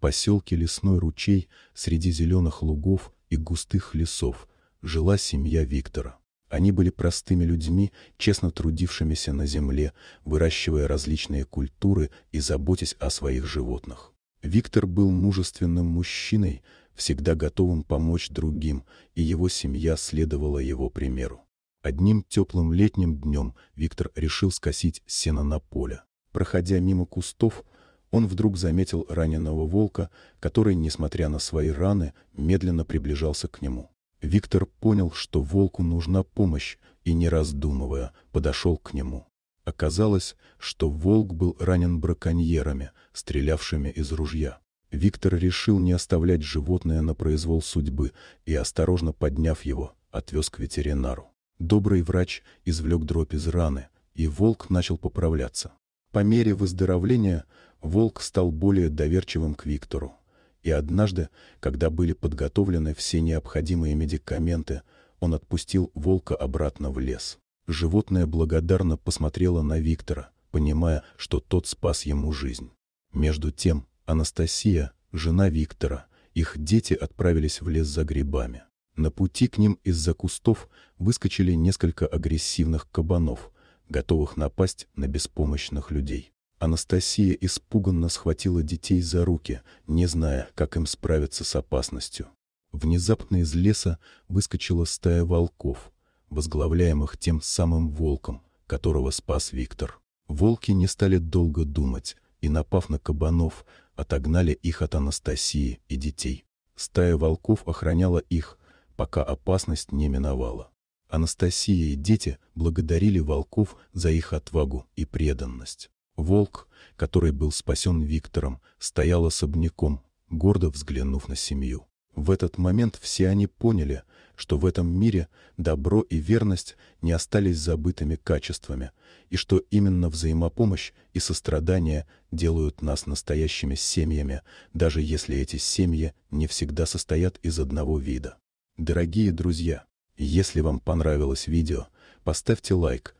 поселке Лесной ручей среди зеленых лугов и густых лесов жила семья Виктора. Они были простыми людьми, честно трудившимися на земле, выращивая различные культуры и заботясь о своих животных. Виктор был мужественным мужчиной, всегда готовым помочь другим, и его семья следовала его примеру. Одним теплым летним днем Виктор решил скосить сено на поле. Проходя мимо кустов, он вдруг заметил раненого волка, который, несмотря на свои раны, медленно приближался к нему. Виктор понял, что волку нужна помощь, и, не раздумывая, подошел к нему. Оказалось, что волк был ранен браконьерами, стрелявшими из ружья. Виктор решил не оставлять животное на произвол судьбы и, осторожно подняв его, отвез к ветеринару. Добрый врач извлек дробь из раны, и волк начал поправляться. По мере выздоровления Волк стал более доверчивым к Виктору. И однажды, когда были подготовлены все необходимые медикаменты, он отпустил волка обратно в лес. Животное благодарно посмотрело на Виктора, понимая, что тот спас ему жизнь. Между тем, Анастасия, жена Виктора, их дети отправились в лес за грибами. На пути к ним из-за кустов выскочили несколько агрессивных кабанов, готовых напасть на беспомощных людей. Анастасия испуганно схватила детей за руки, не зная, как им справиться с опасностью. Внезапно из леса выскочила стая волков, возглавляемых тем самым волком, которого спас Виктор. Волки не стали долго думать и, напав на кабанов, отогнали их от Анастасии и детей. Стая волков охраняла их, пока опасность не миновала. Анастасия и дети благодарили волков за их отвагу и преданность. Волк, который был спасен Виктором, стоял особняком, гордо взглянув на семью. В этот момент все они поняли, что в этом мире добро и верность не остались забытыми качествами, и что именно взаимопомощь и сострадание делают нас настоящими семьями, даже если эти семьи не всегда состоят из одного вида. Дорогие друзья, если вам понравилось видео, поставьте лайк –